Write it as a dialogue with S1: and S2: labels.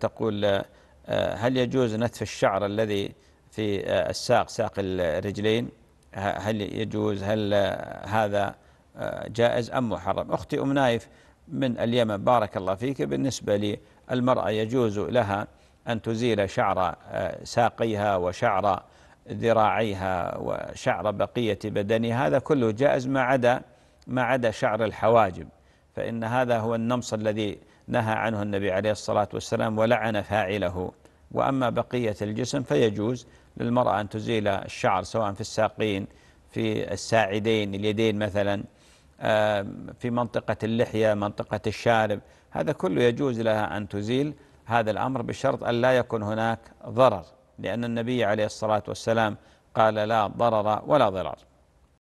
S1: تقول آه، آه، هل يجوز نتف الشعر الذي في آه، الساق ساق الرجلين هل يجوز هل هذا جائز أم محرم أختي أم نايف من اليمن بارك الله فيك بالنسبة للمرأة يجوز لها أن تزيل شعر ساقيها وشعر ذراعيها وشعر بقية بدنها هذا كله جائز ما عدا ما عدا شعر الحواجب فإن هذا هو النمص الذي نهى عنه النبي عليه الصلاة والسلام ولعن فاعله وأما بقية الجسم فيجوز للمرأة أن تزيل الشعر سواء في الساقين في الساعدين اليدين مثلا آه، في منطقة اللحية منطقة الشارب هذا كله يجوز لها أن تزيل هذا الأمر بشرط أن لا يكون هناك ضرر لأن النبي عليه الصلاة والسلام قال لا ضرر ولا ضرر